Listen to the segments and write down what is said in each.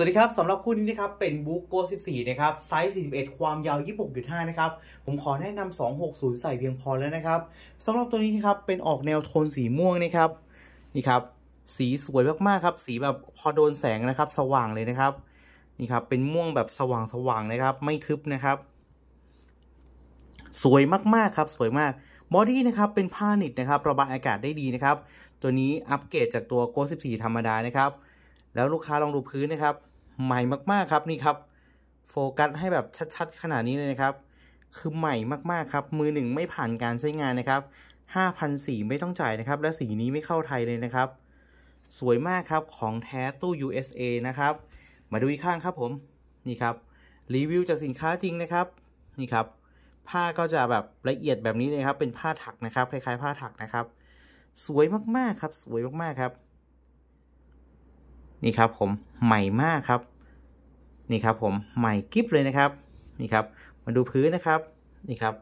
สวัสดีครับสำหรับคู่นี้นะครับ เป็นบุ๊กโก 14 นะครับไซส์ 41 ความยาว 26.5 นะครับ ผมขอแนะนำ 260 ใส่เพียงพอแล้วนะครับสำหรับตัวนี้นะครับ เป็นออกแนวโทนสีม่วงนะครับนี่ครับ สีสวยมากๆครับ สีแบบพอโดนแสงนะครับ สว่างเลยนะครับ นี่ครับ เป็นม่วงแบบสว่างสว่างนะครับ ไม่ทึบนะครับ สวยมากๆครับ สวยมากบอดี้นะครับ เป็นผ้าหนิดนะครับระบายอากาศได้ดีนะครับ ตัวนี้อัปเกรดจากตัวโก 14 ธรรมดานะครับ แล้วลูกค้าลองดูพื้นนะครับใหม่มากๆครับนี่ครับ โฟกัสให้แบบชัด ๆ ขนาดนี้เลยนะครับ คือใหม่มากๆครับ มือหนึ่งไม่ผ่านการใช้งานนะครับ5,000สีไม่ต้องจ่ายนะครับ และสีนี้ไม่เข้าไทยเลยนะครับ สวยมากครับของแท้ตู้ USA นะครับ มาดูอีกข้างครับผมนี่ครับรีวิวจากสินค้าจริงนะครับนี่ครับ ผ้าก็จะแบบละเอียดแบบนี้เลยครับ เป็นผ้าถักนะครับคล้ายๆ ผ้าถักนะครับ สวยมากๆครับสวยมากๆครับนี่ครับผมใหม่มากครับนี่ครับผมใหม่กิฟเลยนะครับนี่ครับ มาดูพื้นนะครับนี่ครับ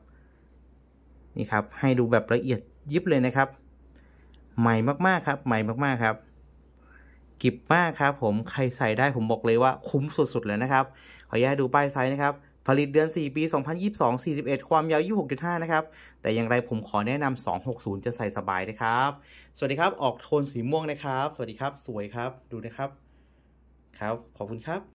นี่ครับ ให้ดูแบบละเอียดยิบเลยนะครับ ใหม่มากๆครับ ใหม่มากๆครับกิบมากครับ ผมใครใส่ได้ผมบอกเลยว่าคุ้มสุดๆเลยนะครับ ขออนุญาตดูป้ายไซส์นะครับ ผลิตเดือน 4 ปี 2022 41 ความยาว26.5นะครับแต่อย่างไรผมขอแนะนำ260จะใส่สบายนะครับ สวัสดีครับ ออกโทนสีม่วงนะครับ สวัสดีครับสวยครับดูนะครับครับ ขอบคุณครับ